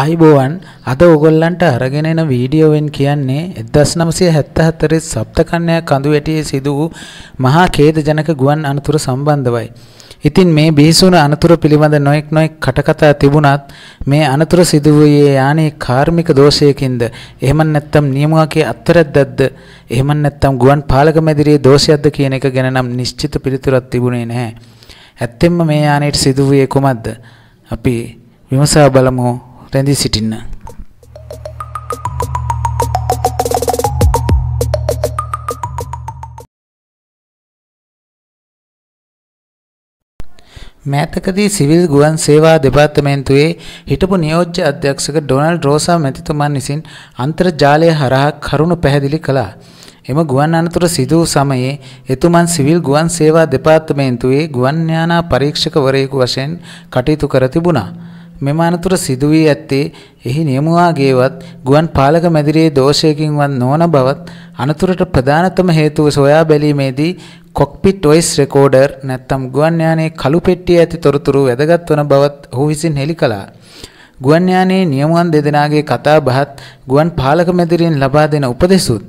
අයිබෝවන් අද ඔගොල්ලන්ට අරගෙන එන වීඩියෝවෙන් කියන්නේ 1974 සප්තකන්‍යා කඳු වැටියේ සිදු වූ මහා ඛේදජනක ගුවන් අනතුර සම්බන්ධවයි. ඉතින් මේ බිහිසුණු අනතුර පිළිබඳ නොඑක් නොඑක් කටකතා තිබුණත් මේ අනතුර සිදු වූයේ යಾನේ කාර්මික දෝෂයකින්ද එහෙම නැත්නම් නියමුවාගේ අත්තරද්දක්ද එහෙම නැත්නම් ගුවන් පාලක මැදිරියේ දෝෂයක්ද කියන එක ගැන නම් නිශ්චිත පිළිතුරක් තිබුණේ නැහැ. ඇත්තෙන්ම මේ යානයට සිදු වූයේ කුමක්ද? අපි විමසා බලමු. රැඳී සිටින්න. මෑතකදී සිවිල් ගුවන් සේවා දෙපාර්තමේන්තුවේ හිටපු නියෝජ්‍ය අධ්‍යක්ෂක ඩොනල්ඩ් රෝසා මැතිතුමන් විසින් අන්තර්ජාලය හරහා කරුණු පැහැදිලි කළා. එම ගුවන් අනතුර සිදු වූ සමයේ එතුමන් සිවිල් ගුවන් සේවා දෙපාර්තමේන්තුවේ ගුවන් යානා පරීක්ෂකවරයෙකු වශයෙන් කටයුතු කර තිබුණා. මෙම අනතුර සිදු වී ඇත්තේ එහි නියමුවාගේවත් ගුවන් පාලක මැදිරියේ දෝෂයකින්වත් නොවන බවත් අනතුරට ප්‍රධානතම හේතුව සොයා බැලීමේදී කොක්පිට් වොයිස් රෙකෝඩර් නැත්නම් ගුවන් යානයේ කළු පෙට්ටිය ඇති තොරතුරු වැදගත් වන බවත් ඔහු විසින් හෙළි කළා. ගුවන් යානයේ නියමුවන් දෙදෙනාගේ කතා බහත් ගුවන් පාලක මැදිරියෙන් ලබා දෙන උපදෙසුත්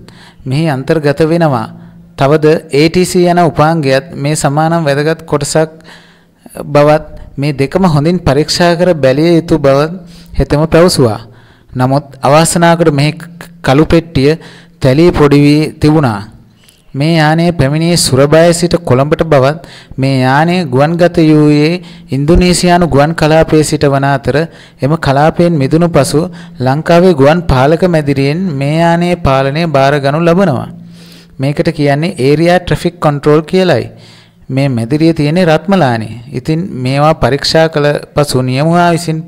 මෙහි අන්තර්ගත වෙනවා. තවද ATC යන උපාංගයත් මේ සමානම් වැදගත් කොටසක් බවත් මේ දෙකම හොඳින් පරීක්ෂා කර බැලිය යුතු බව හෙතෙම පැවසුවා. නමුත් අවාසනාවකට මෙහි කළු පෙට්ටිය තැලී පොඩි වී තිබුණා. මේ යානය පැමිණියේ සුරබය සිට කොළඹට බවත් මේ යානය ගුවන්ගත වූයේ ඉන්දුනීසියානු ගුවන් කලාපයේ සිට වන අතර එම කලාපයෙන් මිදුණු පසු ලංකාවේ ගුවන් පාලක මැදිරියෙන් මේ යානයේ පාලනය බාරගනු ලබනවා. මේකට කියන්නේ ඒරියා ට්‍රැෆික් කන්ට්‍රෝල් කියලයි. මේ මැදිරිය තියෙන්නේ රත්මලානේ. ඉතින් මේවා පරීක්ෂා කළ පසු නියමුවා විසින්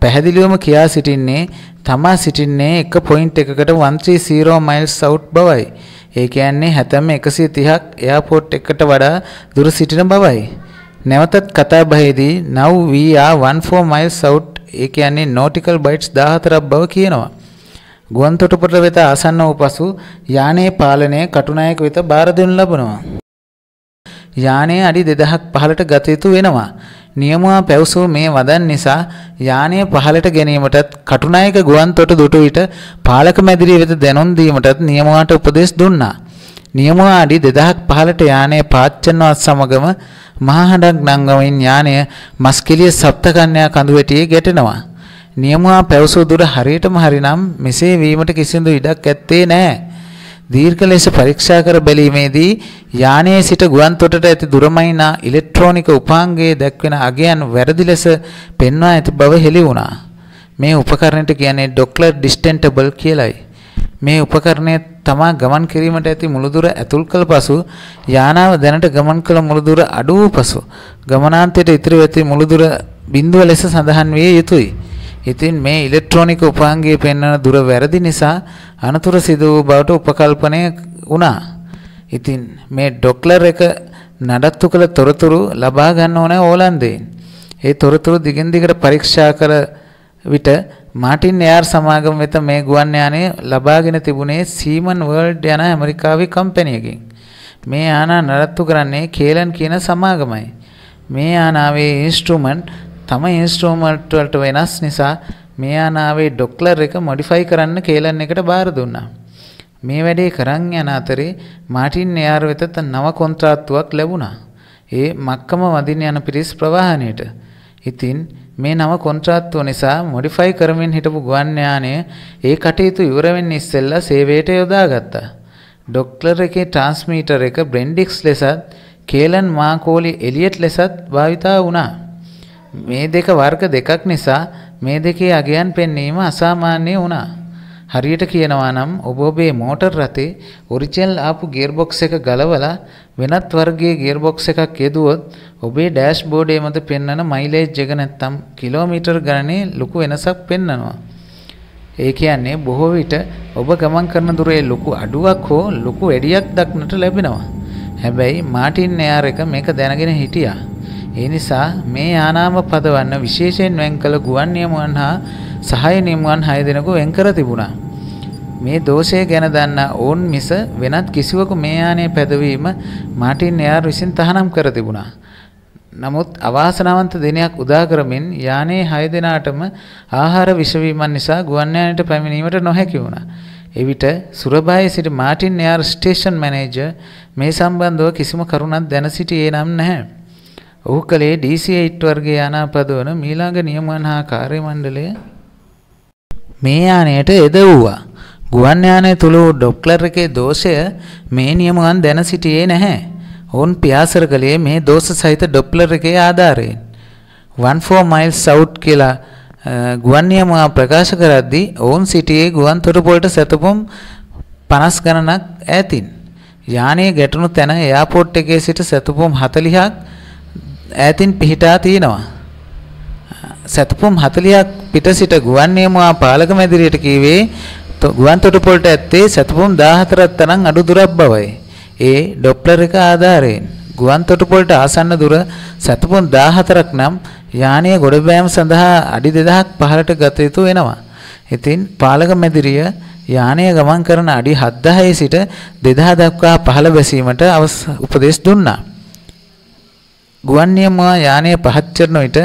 පැහැදිලිවම කියා සිටින්නේ තමා සිටින්නේ එක පොයින්ට් එකකට 130 මයිල්ස් අවුට් බවයි. ඒ කියන්නේ හැතැම් 130ක් එයාපෝට් එකට වඩා දුර සිටින බවයි. නැවතත් කතාබහේදී now we are 14 miles out ඒ කියන්නේ nautical bites 14ක් බව කියනවා. ගුවන්තොටුපොළ වෙත ආසන්න වූ පසු යානයේ පාලනය කටුනායක වෙත බාර දෙනු ලබනවා. යානය අඩි 2015ට ගත යුතු වෙනවා. නියමුව පැවසූ මේ වදන් නිසා යානය පහළට ගැනීමටත් කටුනායක ගුවන්තොට දුටු විට පාලක මැදිරිය වෙත දැනුම් දීමටත් නියමුවට උපදෙස් දුන්නා. නියමුව අඩි 2015ට යානය පාච්චනවත් සමගම මහහඬක් නංගමින් යානය මස්කෙලිය සප්තකන්‍යා කඳුවැටියේ ගැටෙනවා. නියමුව පැවසූ දුර හරියටම හරිනම් මෙසේ වීමට කිසිදු ඉඩක් ඇත්තේ නැහැ. දීර්ඝ ලෙස පරීක්ෂා කර බැලීමේදී යානයේ සිට ගුවන්තොටට ඇති දුරමයිනා ඉලෙක්ට්‍රොනික උපාංගයේ දැක්වෙන අගයන් වැරදි ලෙස පෙන්වා ඇති බව හෙළි වුණා. මේ උපකරණයට කියන්නේ ඩොක්ලර් ඩිස්ටෙන්ටබල් කියලයි. මේ උපකරණය තමා ගමන් කිරීමට ඇති මුළුදුර ඇතුල් කළ පසු යානාව දැනට ගමන් කළ මුළුදුර අඩු වූ පසු ගමනාන්තයට ඉතිරි වෙති මුළුදුර බිඳුව ලෙස සඳහන් විය යුතුය. ඉතින් මේ ඉලෙක්ට්‍රොනික උපාංගයේ පෙන්වන දුර වැරදි නිසා අනතුරු සිදු වූ බවට උපකල්පනය වුණා. ඉතින් මේ ඩොක්ලර් එක නඩත්තු කළ තොරතුරු ලබා ගන්න ඕන ඕලන්දේන්. ඒ තොරතුරු දිගින් දිගට පරීක්ෂා කර විට මාටින් එයාර් සමාගම වෙත මේ ගුවන් යානය ලබාගෙන තිබුණේ සීමන් වර්ල්ඩ් යන ඇමරිකාවේ කම්පැනියකින්. මේ යානා නඩත්තු කරන්නේ කේලන් කියන සමාගමයි. මේ යානාවේ ඉන්ස්ට්‍රුමන්ට් තම ඉන්ස්ට්‍රෝමන්ට් වලට වෙනස් නිසා මේ ආනාවේ ඩොක්ලර් එක මොඩිෆයි කරන්න කේලන් එකට බාර දුන්නා. මේ වැඩේ කරන් යන අතරේ මාටින් එයාර් වෙතත් නව කොන්ත්‍රාත්තුවක් ලැබුණා. ඒ මක්කම වදින යන පිරිස් ප්‍රවාහණයට. ඉතින් මේ නව කොන්ත්‍රාත්තුව නිසා මොඩිෆයි කරමින් හිටපු ගුවන් යානය ඒ කටයුතු ඉවර වෙන්න ඉස්සෙල්ලා සේවයට යොදාගත්තා. ඩොක්ලර් එකේ ට්‍රාන්ස්මීටර් එක බ්‍රෙන්ඩික්ස් ලෙසත් කේලන් මාකෝලි එලියට් ලෙසත් භාවිතා වුණා. මේ දෙක වර්ග දෙකක් නිසා මේ දෙකේ අගයන් පෙන්වීම අසාමාන්‍ය වුණා. හරියට කියනවා නම් ඔබ ඔබේ මෝටර් රථේ ඔරිජිනල් ආපු ගියර්බොක්ස් එක ගලවලා වෙනත් වර්ගයේ ගියර්බොක්ස් එකක් යෙදුවොත් ඔබේ ඩෑෂ්බෝඩ් මත පෙන්වන මයිලේජ් එක නැත්තම් කිලෝමීටර් ගණනේ ලොකු වෙනසක් පෙන්වනවා. ඒ කියන්නේ බොහෝ විට ඔබ ගමන් කරන දුරේ ලොකු අඩුවක් හෝ ලොකු එඩියක් දක්නට ලැබෙනවා. හැබැයි මාටින් එයාර් එක මේක දැනගෙන හිටියා. ඒ නිසා මේ යානාම පදවන්න විශේෂයෙන් වෙන් කළ ගුවන් නියමුවන් හා සහාය නියමුවන් 6 දෙනෙකු වෙන් කර තිබුණා. මේ දෝෂය ගැන දන්නා ඔවුන් මිස වෙනත් කිසිවකු මේ යානයේ පැදවීම මාටින් එයාර් විසින් තහනම් කර තිබුණා. නමුත් අවාසනාවන්ත දිනයක් උදා කරමින් යානයේ 6 දෙනාටම ආහාර විෂවීමන් නිසා ගුවන් යානයට පැමිණීමට නොහැකි වුණා. එවිට සුරබායේ සිට මාටින් එයාර් ස්ටේෂන් මැනේජර් මේ සම්බන්ධව කිසිම කරුණක් දැන සිටියේ නම් නැහැ. ඔහු කළේ DC8 වර්ගයේ යානාපදවන මීළඟ නියමන හා කාර්යමණ්ඩලය මේ යානයට එදවුවා. ගුවන් යානය තුළ වූ ඩොක්ලර් එකේ දෝෂය මේ නියමුවන් දැන සිටියේ නැහැ. ඔවුන් පියාසර කළේ මේ දෝෂ සහිත ඩොප්ලර් එකේ ආධාරයෙන්. 14 miles south කියලා ගුවන් නියමුවා ප්‍රකාශ කරද්දී ඔවුන් සිටියේ ගුවන් තොටුපොළට සැතපොම් 50 ගණනක් ඈතින්. යානයේ ගැටුණු තැන එයාපෝට් එකේ සිට සැතපොම් 40ක් ඈතින් පිහිටා තියෙනවා. සැතපුම් 40ක් පිට සිට ගුවන් නියමුවා පාලක මැදිරියට කීවේ ගුවන් තොටුපොළට ඇත්තේ සැතපුම් 14ක් තරම් අඩු දුරක් බවයි. ඒ ඩොප්ලර් එක ආධාරයෙන් ගුවන් තොටුපොළට ආසන්න දුර සැතපුම් 14ක් නම් යානය ගොඩබෑම සඳහා අඩි 2000ක් පහළට ගත යුතු වෙනවා. ඉතින් පාලක මැදිරිය යානය ගමන් කරන අඩි 7000 සිට 2000 දක්වා පහළ බැසීමට උපදෙස් දුන්නා. ගුවන් නියමුවා යානය පහත් කරන විට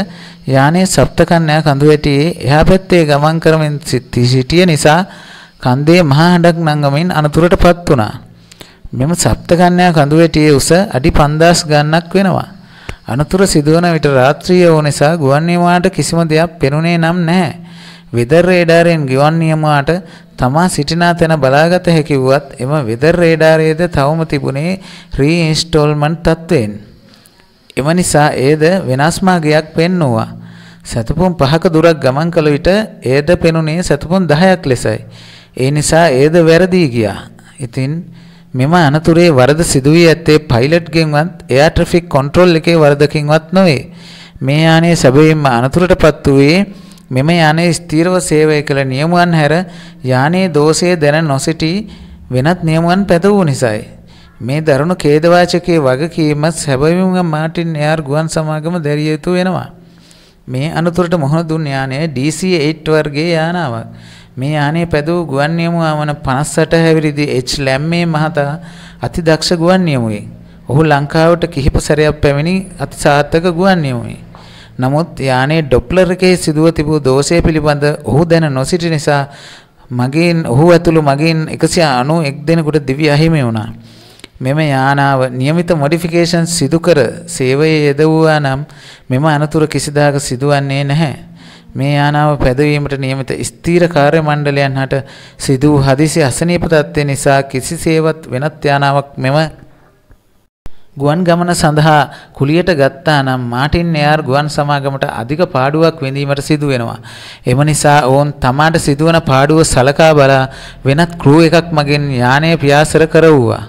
යානයේ සප්තකන්‍යා කඳු වැටියේ එහා පැත්තේ ගමන් කරමින් සිටිය නිසා කන්දේ මහා හඬක් නංගමින් අනතුරටපත් වුණා. මෙම සප්තකන්‍යා කඳු වැටියේ උස අඩි 5000 ගණනක් වෙනවා. අනතුර සිදුවන විට රාත්‍රිය වූ නිසා ගුවන් නියමුවාට කිසිම දෙයක් පෙනුනේ නම් නැහැ. වෙදර් රේඩාරයෙන් ගුවන් නියමුවාට තමා සිටිනා තැන බලාගත හැකි වුවත් එම වෙදර් රේඩාරයේද තවම තිබුණේ රීඉන්ස්ටෝල්මන්ට් තත්ත්වයෙන්. එම නිසා එයද වෙනස් මාර්ගයක් පෙන්වුවා. සතපොන් පහක දුරක් ගමන් කළ විට එයද පෙනුනේ සතපොන් 10ක් ලෙසයි. ඒ නිසා එයද වැරදී ගියා. ඉතින් මෙම අනතුරේ වරද සිදු වී ඇත්තේ පයිලට්ගෙන්වත් එයා ට්‍රැෆික් කන්ට්‍රෝල් එකේ වරදකින්වත් නොවේ. මේ යානයේ සැබවින්ම අනතුරටපත් වූයේ මෙම යානයේ ස්ථීරව සේවය කළ නියමුවන් හැර යානයේ දෝෂය දැන නොසිටි වෙනත් නියමුවන් පැත වූ නිසායි. මේ දරුණු ඛේදවාචකයේ වගකීමත් සැබවින්ම මාටින් එයාර් ගුවන් සමාගම දැරිය යුතු වෙනවා. මේ අනතුරට මුහුණ දුන් යානය DC-8 වර්ගයේ යානාවක්. මේ යානය පැදූ ගුවන් නියමුවාවන 58 හැවිරිදි H ලැම්මේ මහතා අතිදක්ෂ ගුවන් නියමුවෙක්. ඔහු ලංකාවට කිහිප සැරයක් පැමිණි අතිසාර්ථක ගුවන් නියමුවෙක්. නමුත් යානයේ ඩොප්ලර් එකේ සිදුව තිබූ දෝෂය පිළිබඳ ඔහු දැන නොසිටි නිසා මගෙන් ඔහු ඇතුළු මගෙන් 191 දෙනෙකුට දිව්‍ය අහිමි වුණා. මෙම යානාව નિયમિત මොඩිෆිකේෂන් සිදු කර සේවයේ යෙදුවා නම් මෙම අනතුරු කිසිදාක සිදුවන්නේ නැහැ. මේ යානාව පැදවීමට નિયમિત ස්ථීර කාර්ය මණ්ඩලයන් හට සිදු වූ හදිසි අසනීප තත්ත්වය නිසා කිසිසේවත් වෙනත් යානාවක් මෙම ගුවන් ගමන සඳහා කුලියට ගත්තා නම් මාටින් එයාර් ගුවන් සමාගමට අධික පාඩුවක් විඳීමට සිදු වෙනවා. එම නිසා ඔවුන් තමාට සිදුවන පාඩුව සලකා බලා වෙනත් ක්‍රූ එකක් මගින් යානය පියාසර කරවුවා.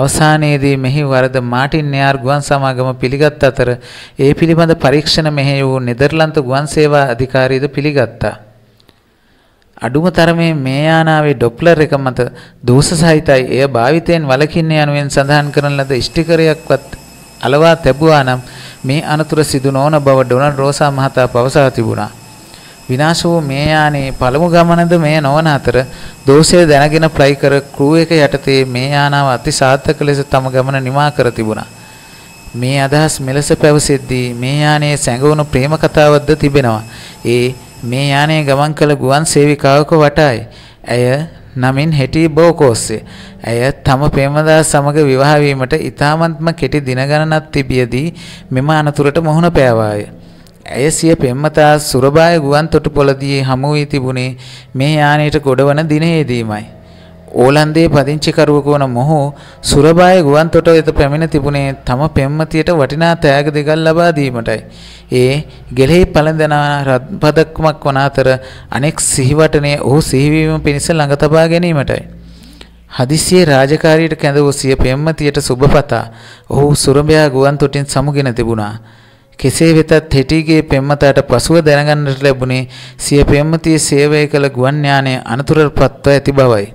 අවසානයේදී මෙහි වරද මාටින් න්‍යාර් ගුවන් සමාගම පිළිගත් අතර ඒ පිළිබඳ පරීක්ෂණ මෙහෙය වූ නෙදර්ලන්ත ගුවන් සේවා අධිකාරීද පිළිගත්තා. අඩුම තරමේ මේ යානාවේ ඩොප්ලර් එක මත දෝෂ සහිතයි එය භාවිතයෙන් වළකින්න යනුවෙන් සඳහන් කරන ලද ස්ටිකරයක්වත් අලවා තැබුවා නම් මේ අනතුර සිදු නොවන බව ඩොනල්ඩ් රෝසා මහතා පවසා තිබුණා. විනාශ වූ මේ යානයේ පළමු ගමනද මෙය නොවන අතර දෝෂය දැනගෙන ප්‍රයි කර ක්‍රූ එක යටතේ මේ යානාව අතිසාර්ථක ලෙස තම ගමන නිමා කර තිබුණා. මේ අදහස් මෙලෙස පැවසෙද්දී මේ යානයේ සැඟවුණු ප්‍රේම කතාවක්ද තිබෙනවා. ඒ මේ යානයේ ගමන් කළ ගුවන් සේවිකාවක වටායි. ඇය නමින් හෙටි බෝකෝස්සේ. ඇය තම ප්‍රේමදා සමග විවාහ වීමට ඊ타මත්ම කෙටි දින ගණනක් තිබියදී මෙම අනතුරට මුහුණ පෑවාය. ඇය සිය පෙම්මතා සුරබාය ගුවන් තොටුපොළදී හමු වී තිබුණේ මේ යානයට ගොඩවන දිනයේදීමයි. ඕලන්දේ පදිංචිකරුවක වන මොහු සුරබාය ගුවන් තොට වෙත පැමිණ තිබුණේ තම පෙම්මතියට වටිනා තෑග දෙකල් ලබා දීමටයි. ඒ ගෙලෙහි පළඳන පදක්මක් වන අතර අනෙක් සිහිවටනේ ඔහු සිහිවීම පිණිස ළඟ තබා ගැනීමටයි. හදිසියේ රාජකාරියට කැඳ වූ සිය පෙම්මතියට සුබපතා ඔහු සුරඹයා ගුවන් තොටින් සමුගෙන තිබුණා. කෙසේ වෙතත් හෙටිගේ පෙම්මතට පසුව දැනගන්නට ලැබුණේ සිය පෙම්මතිය සේවය කළ ගුවන්ඥානය අනතුරටපත්ව ඇති බවයි.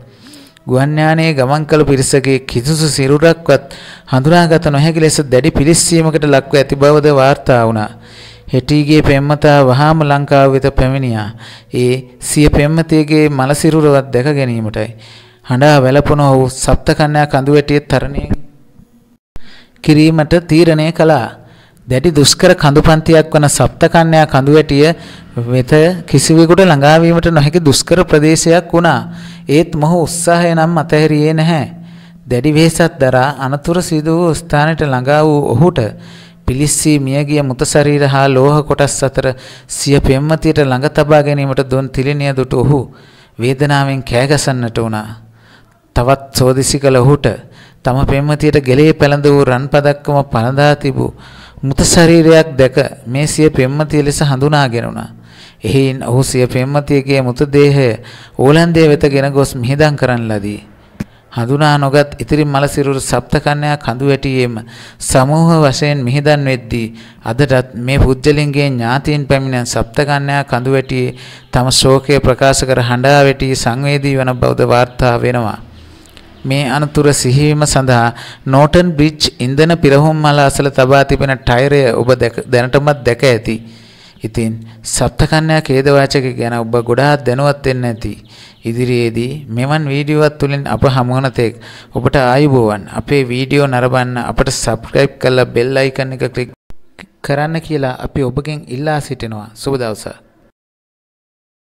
ගුවන්ඥානයේ ගමන් කළ පිරිසගේ කිසිසු සිරුරක්වත් හඳුනාගත නොහැකි ලෙස දැඩි පිලිස්සීමකට ලක්ව ඇති බවද වාර්තා වුණා. හෙටිගේ පෙම්මතා වහාම ලංකාව වෙත පැමිණියා. ඒ සිය පෙම්මතියගේ මලසිරුරවත් දැක ගැනීමටයි. හඬා වැළපුණ ඔහු සප්තකන්‍යා කඳුවැටියේ තරණය කිරීමට තීරණය කළා. දැඩි දුෂ්කර කඳුපන්තියක් වන සප්තකන්‍යා කඳු වැටිය වෙත කිසිවෙකුට ළඟා වීමට නොහැකි දුෂ්කර ප්‍රදේශයක් වුණා. ඒත් මොහු උත්සාහය නම් අතහැරියේ නැහැ. දැඩි වෙහසක් දරා අනතුරු සිදු වූ ස්ථානයට ළඟා වූ ඔහුට පිලිස්සී මියගිය මුත ශරීර හා ලෝහ කොටස් අතර සිය පෙම්වතියට ළඟ තබා ගැනීමට දුන් තිලිනිය දුටු ඔහු වේදනාවෙන් කෑගසන්නට වුණා. තවත් සෝදිසි කළ ඔහුට තම පෙම්වතියට ගෙලේ පැලඳ වූ රන් පදක්කම පළඳා තිබූ මృత ශරීරයක් දැක මේ සිය පෙම්මතිය ලෙස හඳුනාගෙන උනා. එහින් ඔහු සිය පෙම්මතියගේ මృత දේහය ඕලන්දේ වෙතගෙන ගොස් මිහිදන් කරන ලදී. හඳුනා නොගත් ඉතිරි මලසිරුරු සප්තකන්‍යා කඳු වැටියේම සමූහ වශයෙන් මිහිදන් වෙද්දී අදටත් මේ පුජ්‍යලිංගයේ ඥාතීන් පැමිණෙන සප්තකන්‍යා කඳු වැටියේ තම ශෝකය ප්‍රකාශ කර හඬා වැටි සංවේදී වන බවද වාර්තා වෙනවා. මේ අනතුර සිහිවීම සඳහා නෝටන් බ්‍රිජ් ඉන්ධන පිරහුම් මල අසල තබා තිබෙන ටයරය ඔබ දැනටමත් දැක ඇති. ඉතින් සප්තකන්‍යා ඛේදවාචක ගැන ඔබ ගොඩාක් දැනුවත් වෙන්න ඇති. ඉදිරියේදී මෙවන් වීඩියෝවත් තුලින් අප හමුවන තෙක් ඔබට ආයුබෝවන්. අපේ වීඩියෝ නරඹන්න අපට subscribe කරලා bell icon එක click කරන්න කියලා අපි ඔබගෙන් ඉල්ලා සිටිනවා. සුබ දවසක්.